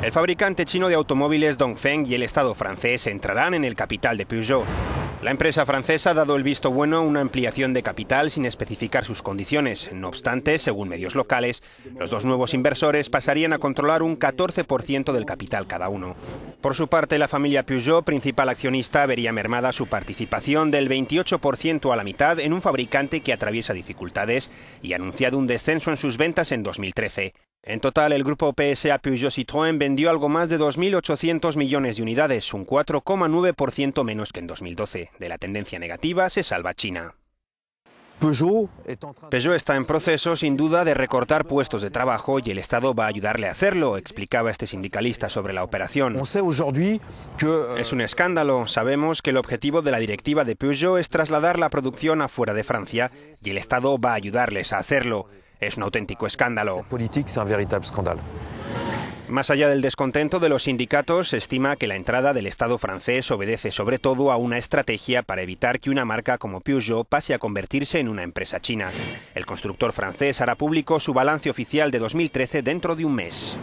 El fabricante chino de automóviles Dongfeng y el Estado francés entrarán en el capital de Peugeot. La empresa francesa ha dado el visto bueno a una ampliación de capital sin especificar sus condiciones. No obstante, según medios locales, los dos nuevos inversores pasarían a controlar un 14% del capital cada uno. Por su parte, la familia Peugeot, principal accionista, vería mermada su participación del 28% a la mitad en un fabricante que atraviesa dificultades y ha anunciado un descenso en sus ventas en 2013. En total, el grupo PSA Peugeot Citroën vendió algo más de 2.800 millones de unidades, un 4,9% menos que en 2012. De la tendencia negativa se salva China. Peugeot está en proceso, sin duda, de recortar puestos de trabajo y el Estado va a ayudarle a hacerlo, explicaba este sindicalista sobre la operación. Euh, es un escándalo. Sabemos que el objetivo de la directiva de Peugeot es trasladar la producción afuera de Francia y el Estado va a ayudarles a hacerlo. Es un auténtico escándalo. Más allá del descontento de los sindicatos, se estima que la entrada del Estado francés obedece sobre todo a una estrategia para evitar que una marca como Peugeot pase a convertirse en una empresa china. El constructor francés hará público su balance oficial de 2013 dentro de un mes.